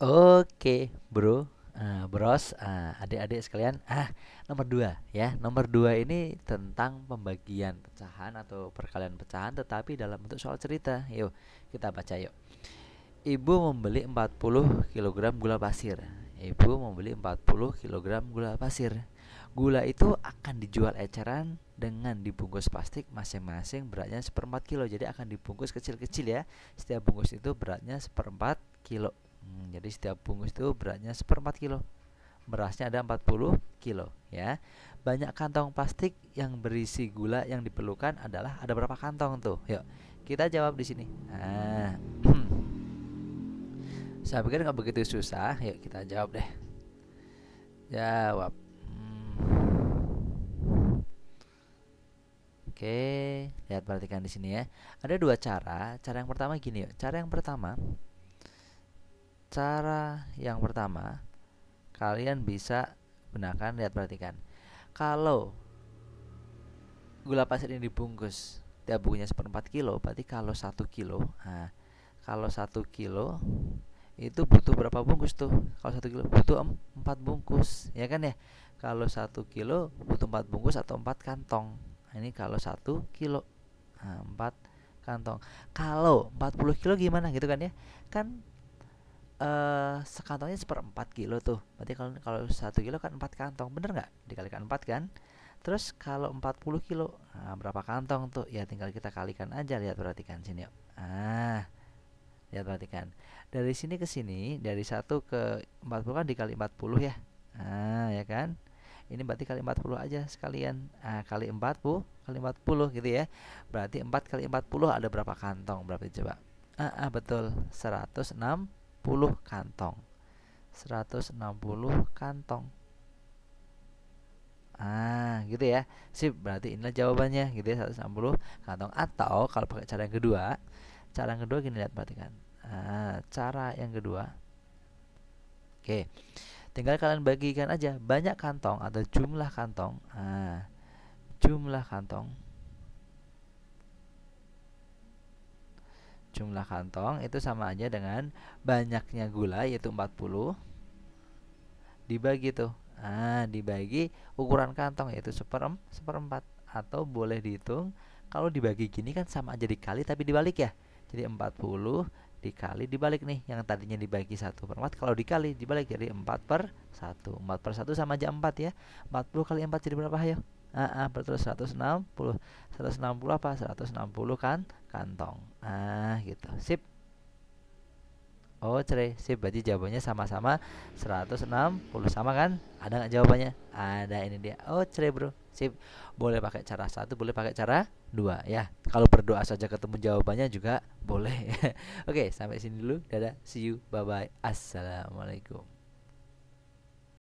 Oke, Bro. uh, bros, adik eh, adik-adik sekalian, ah, nomor dua ya. Nomor dua ini tentang pembagian pecahan atau perkalian pecahan tetapi dalam bentuk soal cerita. Yuk, kita baca yuk. Ibu membeli 40 kilogram gula pasir. Ibu membeli 40 kilogram gula pasir. Gula itu akan dijual eceran dengan dibungkus plastik masing-masing beratnya seperempat kilo. Jadi akan dibungkus kecil-kecil ya. Setiap bungkus itu beratnya seperempat kilo. Hmm, jadi setiap bungkus itu beratnya seperempat kilo. Berasnya ada 40 kilo ya. Banyak kantong plastik yang berisi gula yang diperlukan adalah ada berapa kantong tuh? Yuk, kita jawab di sini. Ah, Saya pikir nggak begitu susah. Yuk kita jawab deh. Jawab. Hmm. Oke, lihat perhatikan di sini ya. Ada dua cara. Cara yang pertama gini yuk. Cara yang pertama Cara yang pertama, kalian bisa gunakan lihat perhatikan. Kalau gula pasir ini dibungkus tiap bungkusnya seperempat kilo, berarti kalau satu kilo, nah, kalau satu kilo itu butuh berapa bungkus tuh? Kalau satu kilo butuh empat bungkus, ya kan ya? Kalau satu kilo butuh empat bungkus atau empat kantong. Nah, ini kalau satu kilo, nah, empat kantong. Kalau 40 kilo gimana gitu kan ya? Kan Eh, sekantongnya seperempat kilo tuh berarti kalau kalau satu kilo kan empat kantong bener nggak dikalikan empat kan terus kalau empat puluh kilo nah, berapa kantong tuh ya tinggal kita kalikan aja lihat perhatikan sini yuk ah lihat perhatikan dari sini ke sini dari satu ke empat puluh kan dikali empat puluh ya ah ya kan ini berarti kali 40 aja sekalian ah, kali 40 kali 40 gitu ya berarti 4 kali 40 ada berapa kantong berapa coba ah, ah betul enam 10 kantong 160 kantong Ah, gitu ya. Sip, berarti inilah jawabannya gitu ya 160 kantong atau kalau pakai cara yang kedua, cara yang kedua gini lihat perhatikan. Ah, cara yang kedua. Oke. Tinggal kalian bagikan aja banyak kantong atau jumlah kantong. Ah, jumlah kantong jumlah kantong itu sama aja dengan banyaknya gula yaitu 40 dibagi tuh ah dibagi ukuran kantong yaitu seperem seperempat atau boleh dihitung kalau dibagi gini kan sama aja dikali tapi dibalik ya jadi 40 dikali dibalik nih yang tadinya dibagi 1 per 4 kalau dikali dibalik jadi 4 per 1 4 per 1 sama aja 4 ya 40 kali 4 jadi berapa ya? Ah, ah, betul 160 160 apa 160 kan kantong ah gitu sip Oh cerai sip berarti jawabannya sama-sama 160 sama kan ada nggak jawabannya ada ini dia oh cerai bro sip boleh pakai cara satu boleh pakai cara dua ya kalau berdoa saja ketemu jawabannya juga boleh oke sampai sini dulu dadah see you bye bye assalamualaikum